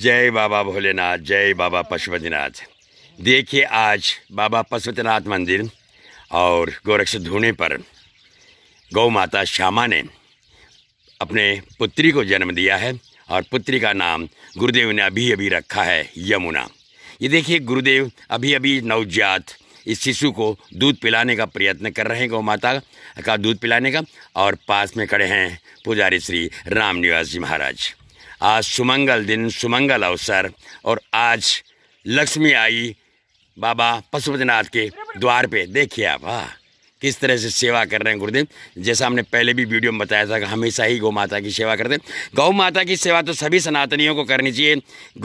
जय बाबा भोलेनाथ जय बाबा पशुपतिनाथ देखिए आज बाबा पशुपतिनाथ मंदिर और गोरक्ष धूने पर गौ माता श्यामा ने अपने पुत्री को जन्म दिया है और पुत्री का नाम गुरुदेव ने अभी अभी रखा है यमुना ये देखिए गुरुदेव अभी अभी नवजात इस शिशु को दूध पिलाने का प्रयत्न कर रहे हैं गौ माता का दूध पिलाने का और पास में खड़े हैं पुजारी श्री राम निवास जी महाराज आज सुमंगल दिन सुमंगल अवसर और आज लक्ष्मी आई बाबा पशुपतिनाथ के द्वार पे देखिए आप हाँ किस तरह से सेवा कर रहे हैं गुरुदेव जैसा हमने पहले भी वीडियो में बताया था कि हमेशा ही गौ माता की सेवा करते हैं गौ माता की सेवा तो सभी सनातनियों को करनी चाहिए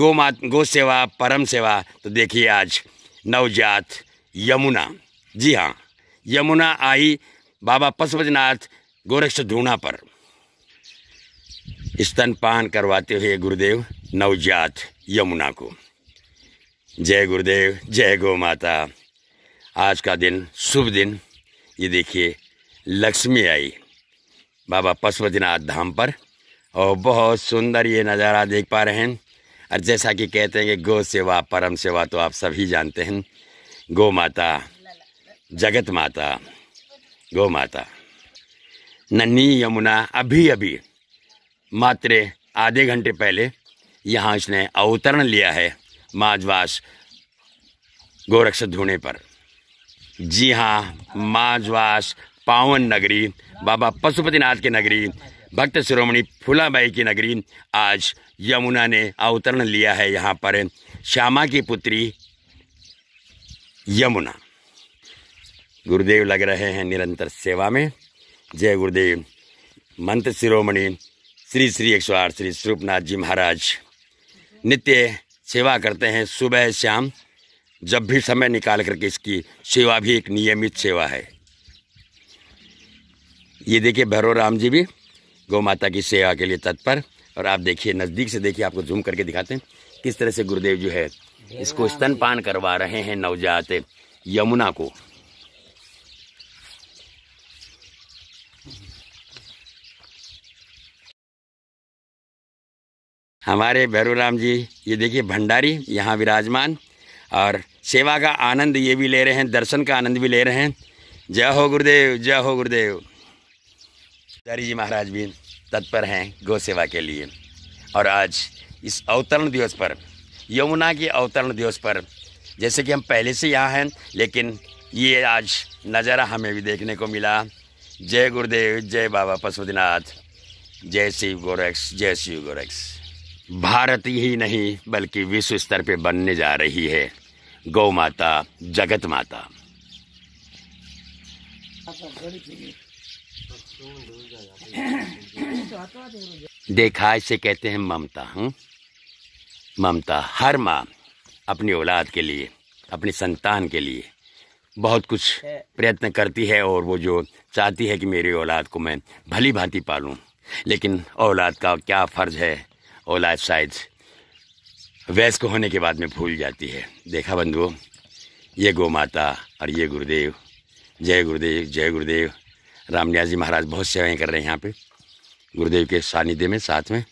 गौ मा गौ सेवा परम सेवा तो देखिए आज नवजात यमुना जी हाँ यमुना आई बाबा पशुपतिनाथ गोरक्ष धूणा पर स्तनपान करवाते हुए गुरुदेव नवजात यमुना को जय गुरुदेव जय गौ माता आज का दिन शुभ दिन ये देखिए लक्ष्मी आई बाबा पशुपतिनाथ धाम पर और बहुत सुंदर ये नज़ारा देख पा रहे हैं और जैसा कि कहते हैं कि गौ सेवा परम सेवा तो आप सभी जानते हैं गौ माता जगत माता गौ माता नन्ही यमुना अभी अभी मात्र आधे घंटे पहले यहाँ इसने अवतरण लिया है माजवास गोरक्ष धोने पर जी हाँ माजवास पावन नगरी बाबा पशुपतिनाथ की नगरी भक्त शिरोमणि फुलाबाई की नगरी आज यमुना ने अवतरण लिया है यहाँ पर श्यामा की पुत्री यमुना गुरुदेव लग रहे हैं निरंतर सेवा में जय गुरुदेव मंत्र शिरोमणि श्री श्री एक सौ आठ श्री स्वरूपनाथ जी महाराज नित्य सेवा करते हैं सुबह शाम जब भी समय निकाल करके इसकी सेवा भी एक नियमित सेवा है ये देखिए भैरव राम जी भी गौ माता की सेवा के लिए तत्पर और आप देखिए नज़दीक से देखिए आपको जूम करके दिखाते हैं किस तरह से गुरुदेव जो है इसको स्तनपान करवा रहे हैं नवजात यमुना को हमारे भैरू राम जी ये देखिए भंडारी यहाँ विराजमान और सेवा का आनंद ये भी ले रहे हैं दर्शन का आनंद भी ले रहे हैं जय हो गुरुदेव जय हो गुरुदेव दारी जी महाराज भी तत्पर हैं गौ सेवा के लिए और आज इस अवतरण दिवस पर यमुना के अवतरण दिवस पर जैसे कि हम पहले से यहाँ हैं लेकिन ये आज नज़ारा हमें भी देखने को मिला जय गुरुदेव जय बाबा पशुपतिनाथ जय शिव गोरक्ष जय शिव गोरक्ष भारत ही नहीं बल्कि विश्व स्तर पे बनने जा रही है गौ माता जगत माता देखा इसे कहते हैं ममता हूँ ममता हर माँ अपनी औलाद के लिए अपनी संतान के लिए बहुत कुछ प्रयत्न करती है और वो जो चाहती है कि मेरी औलाद को मैं भली भांति पालूँ लेकिन औलाद का क्या फ़र्ज़ है औलाद शायद वयस्क होने के बाद में भूल जाती है देखा बंधुओं ये गो माता और ये गुरुदेव जय गुरुदेव जय गुरुदेव रामनिया जी महाराज बहुत सेवाएँ कर रहे हैं यहाँ पे गुरुदेव के सानिध्य में साथ में